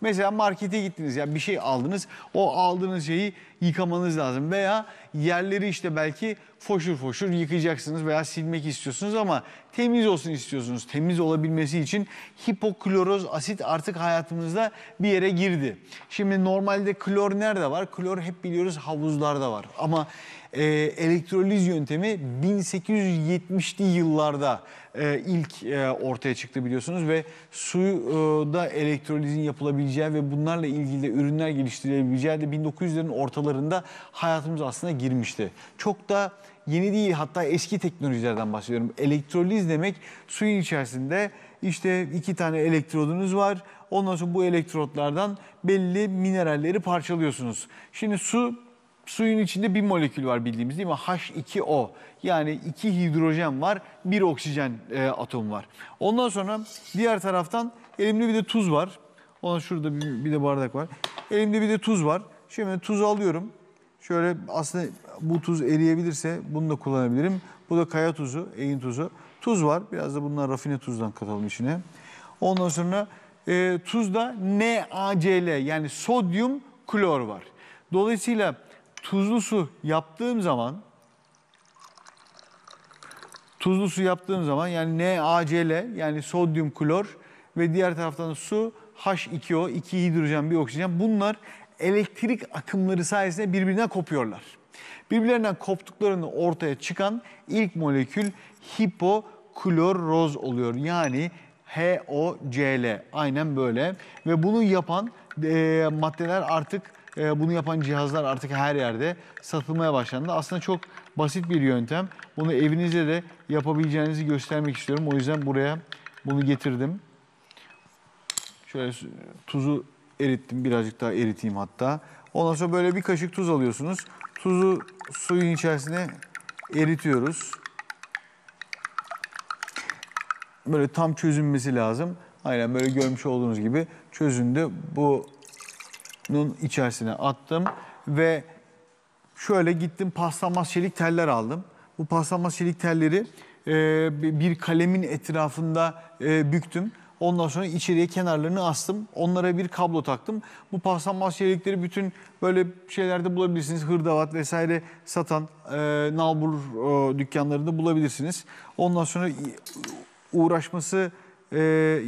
Mesela markete gittiniz ya yani bir şey aldınız. O aldığınız şeyi yıkamanız lazım. Veya yerleri işte belki foşur foşur yıkayacaksınız veya silmek istiyorsunuz ama temiz olsun istiyorsunuz. Temiz olabilmesi için hipokloroz asit artık hayatımızda bir yere girdi. Şimdi normalde klor nerede var? Klor hep biliyoruz havuzlarda var. Ama e, elektroliz yöntemi 1870'li yıllarda e, ilk e, ortaya çıktı biliyorsunuz ve suda e, elektrolizin yapılabileceği ve bunlarla ilgili de ürünler geliştirilebileceği de 1900'lerin ortalarında hayatımız aslında girmişti. Çok da yeni değil hatta eski teknolojilerden bahsediyorum. Elektroliz demek suyun içerisinde işte iki tane elektrodunuz var. Ondan sonra bu elektrotlardan belli mineralleri parçalıyorsunuz. Şimdi su Suyun içinde bir molekül var bildiğimiz değil mi? H2O yani iki hidrojen var, bir oksijen e, atomu var. Ondan sonra diğer taraftan elimde bir de tuz var. Ona şurada bir, bir de bardak var. Elimde bir de tuz var. Şimdi tuz alıyorum. Şöyle aslında bu tuz eriyebilirse bunu da kullanabilirim. Bu da kaya tuzu, eğin tuzu. Tuz var. Biraz da bunlar rafine tuzdan katalım içine. Ondan sonra e, tuzda NaCl yani sodyum klor var. Dolayısıyla tuzlu su yaptığım zaman tuzlu su yaptığım zaman yani NaCl yani sodyum klor ve diğer taraftan su H2O, 2 hidrojen, bir oksijen bunlar elektrik akımları sayesinde birbirine kopuyorlar. Birbirlerinden koptuklarını ortaya çıkan ilk molekül hipoklorroz oluyor. Yani HOCl aynen böyle ve bunu yapan e, maddeler artık ee, bunu yapan cihazlar artık her yerde satılmaya başlandı. Aslında çok basit bir yöntem. Bunu evinizde de yapabileceğinizi göstermek istiyorum. O yüzden buraya bunu getirdim. Şöyle tuzu erittim. Birazcık daha eriteyim hatta. Ondan sonra böyle bir kaşık tuz alıyorsunuz. Tuzu suyun içerisine eritiyoruz. Böyle tam çözünmesi lazım. Aynen böyle görmüş olduğunuz gibi çözündü. Bu nun içerisine attım ve şöyle gittim paslanmaz çelik teller aldım. Bu paslanmaz çelik telleri e, bir kalemin etrafında e, büktüm. Ondan sonra içeriye kenarlarını astım. Onlara bir kablo taktım. Bu paslanmaz çelikleri bütün böyle şeylerde bulabilirsiniz. Hırdavat vesaire satan e, nalbur e, dükkanlarında bulabilirsiniz. Ondan sonra uğraşması e,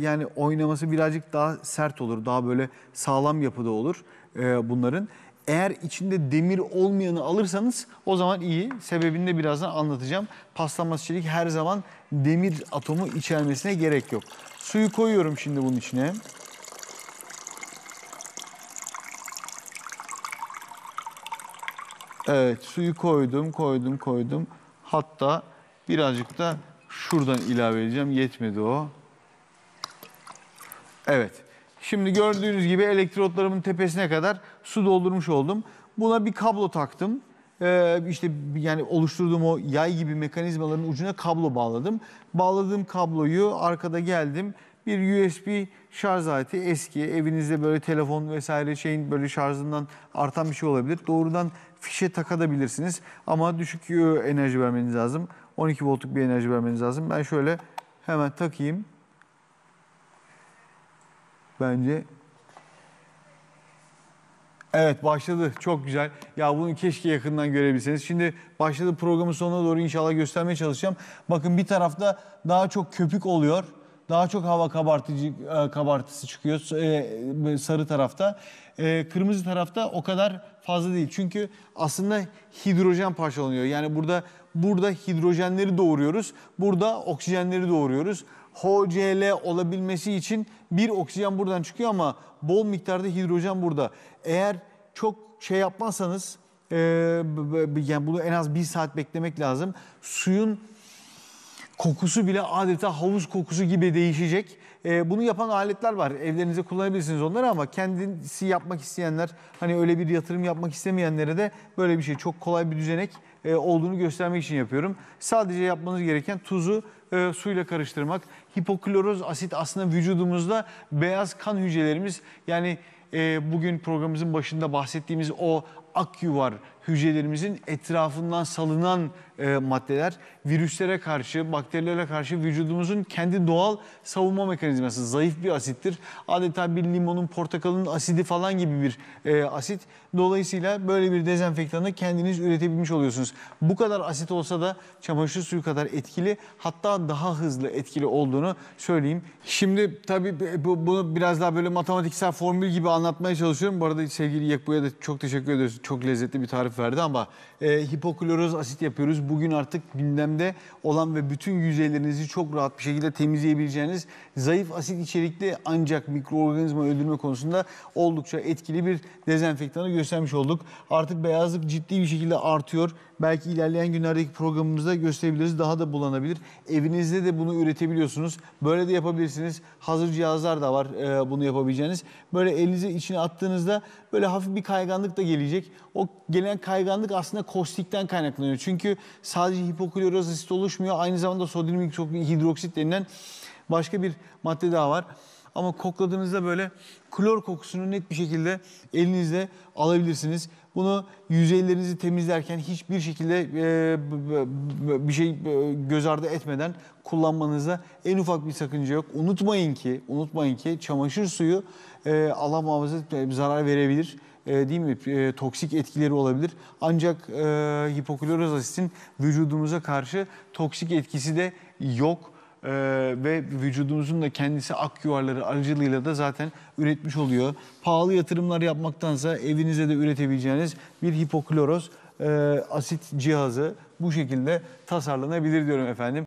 yani oynaması birazcık daha sert olur. Daha böyle sağlam yapıda olur e, bunların. Eğer içinde demir olmayanı alırsanız o zaman iyi. Sebebini de birazdan anlatacağım. Paslanmaz çelik her zaman demir atomu içermesine gerek yok. Suyu koyuyorum şimdi bunun içine. Evet suyu koydum, koydum, koydum. Hatta birazcık da şuradan ilave edeceğim. Yetmedi o. Evet. Şimdi gördüğünüz gibi elektrotlarımın tepesine kadar su doldurmuş oldum. Buna bir kablo taktım. Ee, işte yani oluşturduğum o yay gibi mekanizmaların ucuna kablo bağladım. Bağladığım kabloyu arkada geldim. Bir USB şarj aleti eski evinizde böyle telefon vesaire şeyin böyle şarjından artan bir şey olabilir. Doğrudan fişe takabilirsiniz ama düşük enerji vermeniz lazım. 12 voltluk bir enerji vermeniz lazım. Ben şöyle hemen takayım bence. Evet başladı. Çok güzel. Ya bunu keşke yakından görebilseniz. Şimdi başladı programın sonuna doğru inşallah göstermeye çalışacağım. Bakın bir tarafta daha çok köpük oluyor. Daha çok hava kabartıcı e, kabartısı çıkıyor e, sarı tarafta. E, kırmızı tarafta o kadar fazla değil. Çünkü aslında hidrojen parçalanıyor. Yani burada burada hidrojenleri doğuruyoruz. Burada oksijenleri doğuruyoruz. HCl olabilmesi için bir oksijen buradan çıkıyor ama bol miktarda hidrojen burada. Eğer çok şey yapmazsanız e, yani bunu en az bir saat beklemek lazım. Suyun kokusu bile adeta havuz kokusu gibi değişecek. E, bunu yapan aletler var. Evlerinize kullanabilirsiniz onları ama kendisi yapmak isteyenler, hani öyle bir yatırım yapmak istemeyenlere de böyle bir şey çok kolay bir düzenek e, olduğunu göstermek için yapıyorum. Sadece yapmanız gereken tuzu e, suyla karıştırmak. Hipokloroz asit aslında vücudumuzda beyaz kan hücrelerimiz yani e, bugün programımızın başında bahsettiğimiz o Akü var hücrelerimizin etrafından salınan e, maddeler virüslere karşı, bakterilere karşı vücudumuzun kendi doğal savunma mekanizması. Zayıf bir asittir. Adeta bir limonun, portakalın asidi falan gibi bir e, asit. Dolayısıyla böyle bir dezenfektanı kendiniz üretebilmiş oluyorsunuz. Bu kadar asit olsa da çamaşır suyu kadar etkili hatta daha hızlı etkili olduğunu söyleyeyim. Şimdi tabii bunu biraz daha böyle matematiksel formül gibi anlatmaya çalışıyorum. Bu arada sevgili Yekbo'ya da çok teşekkür ediyoruz çok lezzetli bir tarif verdi ama e, hipokloroz asit yapıyoruz. Bugün artık gündemde olan ve bütün yüzeylerinizi çok rahat bir şekilde temizleyebileceğiniz zayıf asit içerikli ancak mikroorganizma öldürme konusunda oldukça etkili bir dezenfektanı göstermiş olduk. Artık beyazlık ciddi bir şekilde artıyor. Belki ilerleyen günlerdeki programımızda gösterebiliriz. Daha da bulanabilir. Evinizde de bunu üretebiliyorsunuz. Böyle de yapabilirsiniz. Hazır cihazlar da var e, bunu yapabileceğiniz. Böyle elinize içine attığınızda böyle hafif bir kayganlık da gelecek. O gelen kayganlık aslında kostikten kaynaklanıyor. Çünkü sadece hipokloroz oluşmuyor. Aynı zamanda sodyum hidroksit denilen başka bir madde daha var. Ama kokladığınızda böyle klor kokusunu net bir şekilde elinizle alabilirsiniz. Bunu yüzeylerinizi temizlerken hiçbir şekilde e, bir şey e, göz ardı etmeden kullanmanıza en ufak bir sakınca yok. Unutmayın ki, unutmayın ki çamaşır suyu e, Allah muhafaza e, zarar verebilir e, değil mi e, toksik etkileri olabilir. Ancak e, hipokloroz asitin vücudumuza karşı toksik etkisi de yok. Ee, ve vücudumuzun da kendisi ak yuvarları aracılığıyla da zaten üretmiş oluyor. Pahalı yatırımlar yapmaktansa evinize de üretebileceğiniz bir hipokloroz e, asit cihazı bu şekilde tasarlanabilir diyorum efendim.